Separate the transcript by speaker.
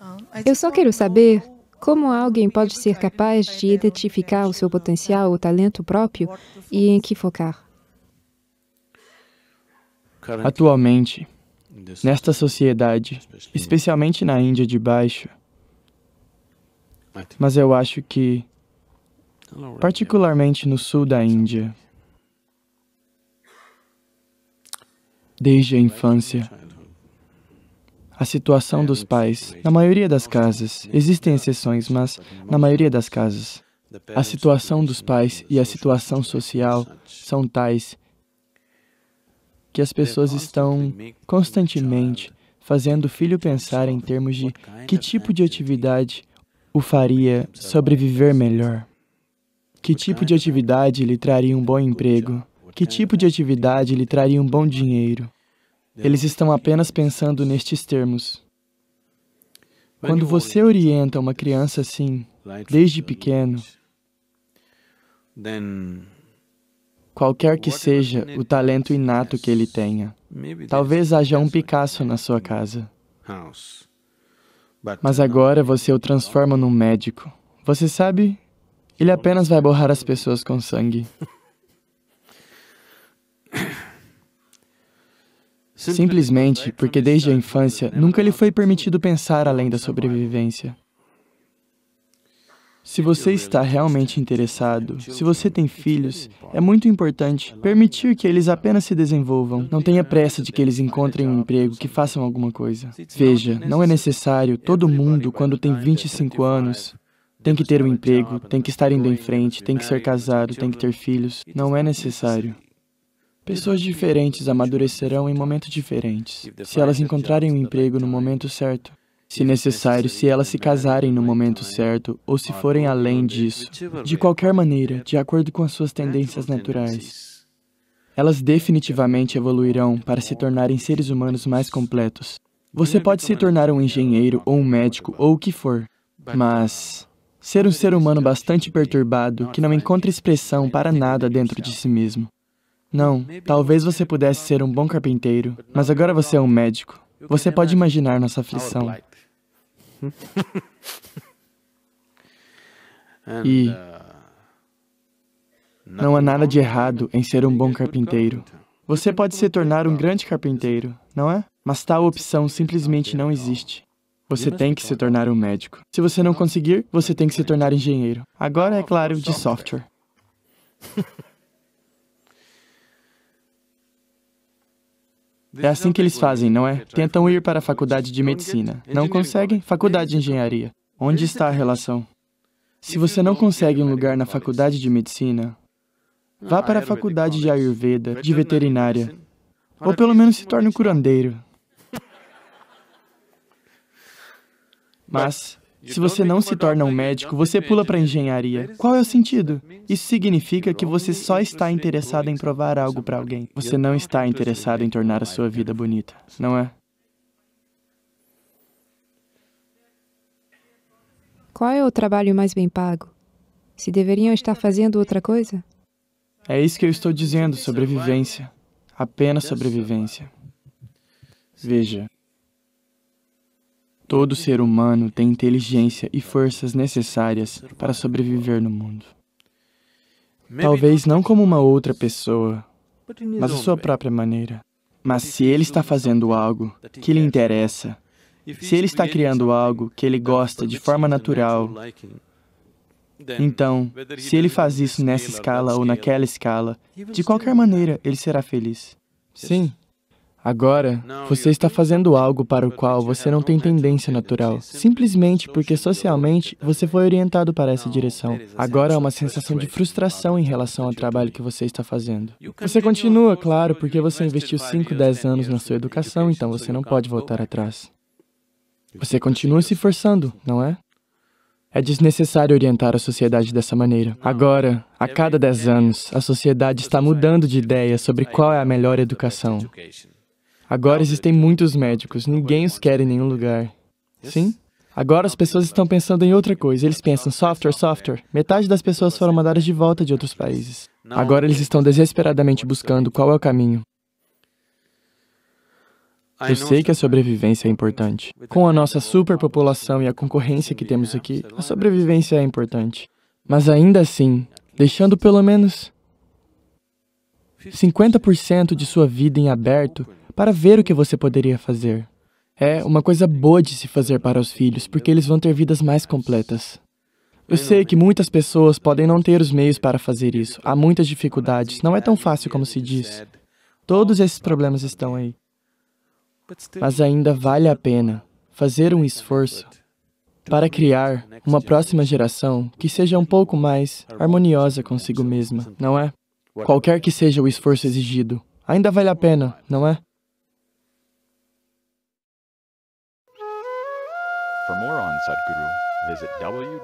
Speaker 1: Ah, eu só quero saber como alguém pode ser capaz de identificar o seu potencial, o talento próprio e em que focar. Atualmente, nesta sociedade, especialmente na Índia de baixo, mas eu acho que, particularmente no sul da Índia, desde a infância, a situação é dos pais. Na maioria das casas, existem exceções, mas na maioria das casas, a situação dos pais e a situação social são tais que as pessoas estão constantemente fazendo o filho pensar em termos de que tipo de atividade o faria sobreviver melhor. Que tipo, tipo de atividade lhe traria um bom emprego? Que tipo de atividade lhe traria um bom dinheiro? Eles estão apenas pensando nestes termos. Quando você orienta uma criança assim, desde pequeno, qualquer que seja o talento inato que ele tenha, talvez haja um Picasso na sua casa. Mas agora você o transforma num médico. Você sabe? Ele apenas vai borrar as pessoas com sangue. simplesmente porque desde a infância nunca lhe foi permitido pensar além da sobrevivência. Se é você está realmente né? interessado, se você tem filhos, é muito importante permitir que eles apenas se desenvolvam. Não tenha pressa de que eles encontrem um emprego, que façam alguma coisa. Veja, não é necessário todo mundo, quando tem 25 anos, tem que ter um emprego, tem que estar indo em frente, tem que ser casado, tem que ter filhos. Não é necessário. Pessoas diferentes amadurecerão em momentos diferentes. Se elas encontrarem um emprego no momento certo, se necessário, se elas se casarem no momento certo ou se forem além disso, de qualquer maneira, de acordo com as suas tendências naturais. Elas definitivamente evoluirão para se tornarem seres humanos mais completos. Você pode se tornar um engenheiro ou um médico ou o que for, mas ser um ser humano bastante perturbado que não encontra expressão para nada dentro de si mesmo. Não, talvez você pudesse ser um bom carpinteiro, mas agora você é um médico. Você pode imaginar nossa aflição. E não há nada de errado em ser um bom carpinteiro. Você pode se tornar um grande carpinteiro, não é? Mas tal opção simplesmente não existe. Você tem que se tornar um médico. Se você não conseguir, você tem que se tornar engenheiro. Agora, é claro, de software. É assim que eles fazem, não é? Tentam ir para a faculdade de medicina. Não conseguem? Faculdade de engenharia. Onde está a relação? Se você não consegue um lugar na faculdade de medicina, vá para a faculdade de Ayurveda, de veterinária, ou pelo menos se torne um curandeiro. Mas se você não se torna um médico, você pula para engenharia. Qual é o sentido? Isso significa que você só está interessado em provar algo para alguém. Você não está interessado em tornar a sua vida bonita, não é? Qual é o trabalho mais bem pago? Se deveriam estar fazendo outra coisa? É isso que eu estou dizendo, sobrevivência. Apenas sobrevivência. Veja, Todo ser humano tem inteligência e forças necessárias para sobreviver no mundo. Talvez não como uma outra pessoa, mas a sua própria maneira. Mas se ele está fazendo algo que lhe interessa, se ele está criando algo que ele gosta de forma natural, então, se ele faz isso nessa escala ou naquela escala, de qualquer maneira ele será feliz. Sim, Agora, você está fazendo algo para o qual você não tem é tendência natural, simplesmente porque socialmente você foi orientado para essa direção. Agora é há uma sensação de frustração em relação ao trabalho que você está fazendo. Você continua, claro, porque é você investiu 5, 10 anos na sua educação, então você não pode voltar atrás. Você continua se forçando, não é? É desnecessário orientar a sociedade dessa maneira. Agora, a cada 10 anos, a sociedade está mudando de ideia sobre qual é a melhor educação. Agora existem muitos médicos, ninguém os quer em nenhum lugar. Sim? Agora as pessoas estão pensando em outra coisa. Eles pensam software, software. Metade das pessoas foram mandadas de volta de outros países. Agora eles estão desesperadamente buscando qual é o caminho. Eu sei que a sobrevivência é importante. Com a nossa superpopulação e a concorrência que temos aqui, a sobrevivência é importante. Mas ainda assim, deixando pelo menos 50% de sua vida em aberto para ver o que você poderia fazer. É uma coisa boa de se fazer para os filhos, porque eles vão ter vidas mais completas. Eu sei que muitas pessoas podem não ter os meios para fazer isso. Há muitas dificuldades. Não é tão fácil como se diz. Todos esses problemas estão aí. Mas ainda vale a pena fazer um esforço para criar uma próxima geração que seja um pouco mais harmoniosa consigo mesma, não é? Qualquer que seja o esforço exigido, ainda vale a pena, não é? For more on Sadhguru, visit www.ishafoundation.org.